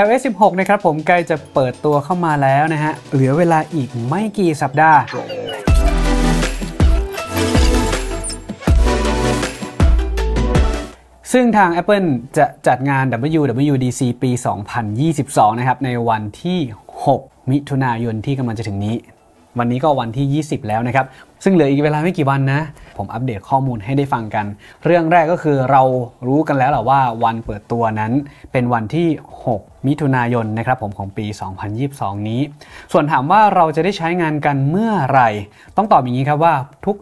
iOS 16นะครับผมใกล้จะเปิดตัวเข้ามาแล้วนะฮะเหลือเวลาอีกไม่กี่สัปดาห์ ซึ่งทาง Apple จะจัดงาน WWDC ปี 2022 นะครับในวันที่ 6 มิถุนายนที่กำลังจะถึงนี้ วันนี้ก็วันที่ 20 แล้วนะครับซึ่งเหลืออีกเวลาไม่กี่วันนะ ผมอัปเดตข้อมูลให้ได้ฟังกัน เรื่องแรกก็คือเรารู้กันแล้วแหละว่าวันเปิดตัวนั้นเป็นวันที่ 6 มิถุนายนนะครับผมของปี 2022 นี้ ส่วนถามว่าเราจะได้ใช้งานกันเมื่อไหร่ ต้องตอบอย่างนี้ครับว่า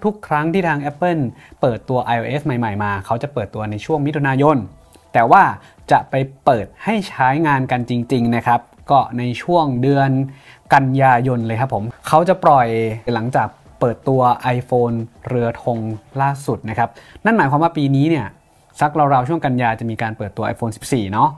ทุก ๆ ครั้งที่ทาง Apple เปิดตัว iOS ใหม่ๆ มา เขาจะเปิดตัวในช่วงมิถุนายน แต่ว่าจะไปเปิดให้ใช้งานกันจริงๆนะครับก็ในช่วงเดือน กันยายนเลยครับผมเขาจะปล่อยหลังจากเปิดตัว iPhone เรือธงล่าสุดนะครับ นั่นหมายความว่าปีนี้เนี่ยสักราวๆช่วงกันยาจะมีการเปิดตัว iPhone 14 เนาะ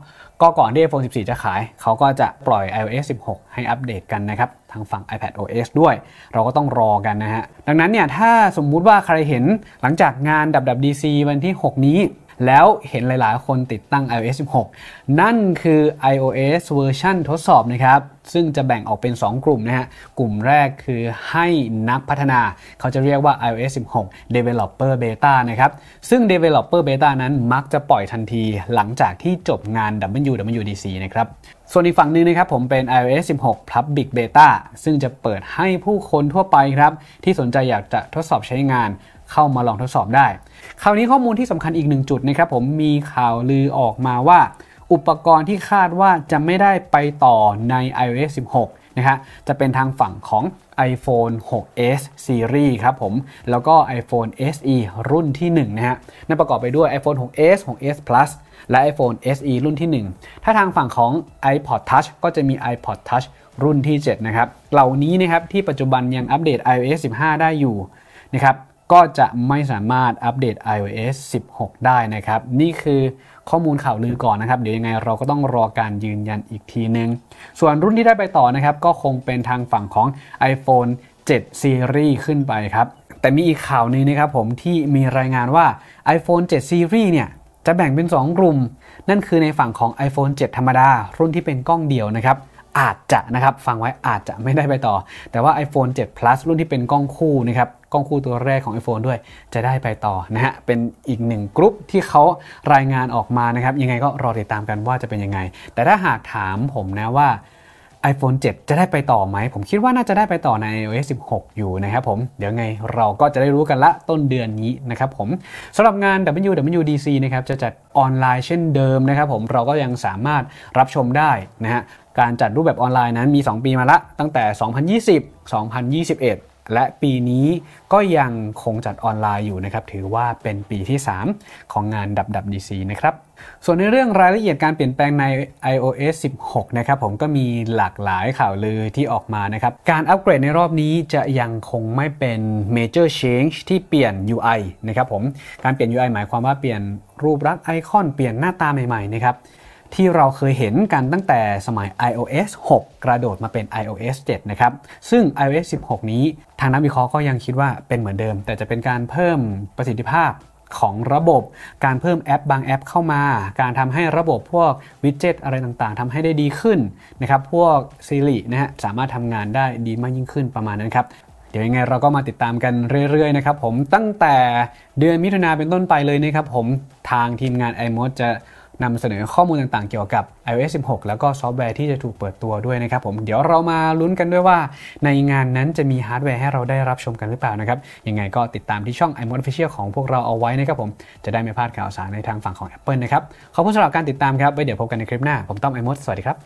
ก็ก่อนที่ iPhone 14 จะขาย เขาก็จะปล่อย iOS 16 ให้อัปเดตกันนะครับทางฝั่ง iPad OS ด้วย เราก็ต้องรอกันนะฮะ ดังนั้นเนี่ยถ้าสมมุติว่าใครเห็นหลังจากงาน w w DC วันที่ 6 นี้แล้วเห็นหลาย ๆ คนติดตั้ง iOS 16 นั่นคือ iOS เวอร์ชันทดสอบนะครับ ซึ่งจะแบ่งออกเป็น 2 กลุ่มนะฮะ กลุ่มแรกคือให้นักพัฒนา เขาจะเรียกว่า iOS 16 Developer Beta นะครับ ซึ่ง Developer Beta นั้นมักจะปล่อยทันทีหลังจากที่จบงาน WWDC นะครับ ส่วนอีกฝั่งหนึ่งนะครับผมเป็น iOS 16 Public Beta ซึ่งจะเปิดให้ผู้คนทั่วไปครับที่สนใจอยากจะทดสอบใช้งานเข้ามาลองทดสอบได้ คราวนี้ข้อมูลที่สำคัญอีกหนึ่งจุดนะครับผมมีข่าวลือออกมาว่า อุปกรณ์ที่คาดว่าจะไม่ได้ไปต่อใน iOS 16นะฮะจะเป็นทางฝั่งของ iPhone 6s Series ครับผมแล้วก็ iPhone SE รุ่นที่1นะฮะนั่นประกอบไปด้วย iPhone 6s 6s Plus และ iPhone SE รุ่นที่ 1 ถ้าทางฝั่งของ iPod Touch ก็จะมี iPod Touch รุ่นที่7นะครับเหล่านี้นะครับที่ปัจจุบันยังอัปเดต iOS 15 ได้อยู่นะครับก็จะไม่สามารถอัปเดต iOS 16 ได้นะครับนี่คือข้อมูลข่าวลือก่อนนะครับเดี๋ยวยังไงเราก็ต้องรอการยืนยันอีกทีนึง ส่วนรุ่นที่ได้ไปต่อนะครับก็คงเป็นทางฝั่งของ iPhone 7 Series ขึ้นไปครับแต่มีอีกข่าวนึงนะครับผมที่มีรายงานว่า iPhone 7 Series เนี่ยจะแบ่งเป็น 2 กลุ่ม นั่นคือในฝั่งของ iPhone 7 ธรรมดา รุ่นที่เป็นกล้องเดี่ยวนะครับอาจจะนะครับฟังไว้อาจจะไม่ได้ไปต่อ แต่ว่า iPhone 7 plus รุ่นที่เป็นกล้องคู่นะครับกล้องคู่ตัวแรกของ iPhone ด้วย จะได้ไปต่อนะฮะเป็นอีกหนึ่งกรุ๊ปที่เขารายงานออกมานะครับยังไงก็รอติดตามกันว่าจะเป็นยังไง แต่ถ้าหากถามผมนะว่า iPhone 7 จะได้ไปต่อไหมผมคิดว่าน่าจะได้ไปต่อใน iOS 16 อยู่นะครับผมเดี๋ยวไงเราก็จะได้รู้กันละต้นเดือนนี้นะครับผมสำหรับงาน WWDC นะครับจะจัดออนไลน์เช่นเดิมนะครับผมเราก็ยังสามารถรับชมได้นะฮะการจัดรูปแบบออนไลน์นั้นมี 2 ปีมาละ ตั้งแต่ 2020 2021และปีนี้ก็ยังคงจัดออนไลน์อยู่นะครับถือว่าเป็นปีที่ 3 ของงานดับดับดีซีนะครับส่วนในเรื่องรายละเอียดการเปลี่ยนแปลงใน iOS 16นะครับผมก็มีหลากหลายข่าวลือที่ออกมานะครับการอัปเกรดในรอบนี้จะยังคงไม่เป็น major change ที่เปลี่ยน UI นะครับผมการเปลี่ยน UI หมายความว่าเปลี่ยนรูปรักษณ์ไอคอนเปลี่ยนหน้าตาใหม่ๆนะครับที่เราเคยเห็นกันตั้งแต่สมัย iOS 6 กระโดดมาเป็น iOS 7 นะครับ ซึ่ง iOS 16 นี้ทางนักวิเคราะห์ก็ยังคิดว่าเป็นเหมือนเดิม แต่จะเป็นการเพิ่มประสิทธิภาพของระบบ การเพิ่มแอปบางแอปเข้ามา การทำให้ระบบพวกวิดเจ็ตอะไรต่างๆ ทำให้ได้ดีขึ้นนะครับ พวก Siri นะฮะ สามารถทำงานได้ดีมากยิ่งขึ้นประมาณนั้นครับ เดี๋ยวยังไงเราก็มาติดตามกันเรื่อยๆ นะครับผมตั้งแต่เดือนมิถุนาเป็นต้นไปเลยนะครับผม ทางทีมงาน iMode จะนำเสนอข้อมูลต่างๆเกี่ยวกับ iOS 16 แล้วก็ซอฟต์แวร์ที่จะถูกเปิดตัวด้วยนะครับผมเดี๋ยวเรามาลุ้นกันด้วยว่าในงานนั้นจะมีฮาร์ดแวร์ให้เราได้รับชมกันหรือเปล่านะครับยังไงก็ติดตามที่ช่อง i m o d Official ของพวกเราเอาไว้นะครับผมจะได้ไม่พลาดข่าวสารในทางฝั่งของ Apple นะครับขอบคุณสำหรับการติดตามครับไว้เดี๋ยวพบกันในคลิปหน้า ผมต้อม i m o d สวัสดีครับ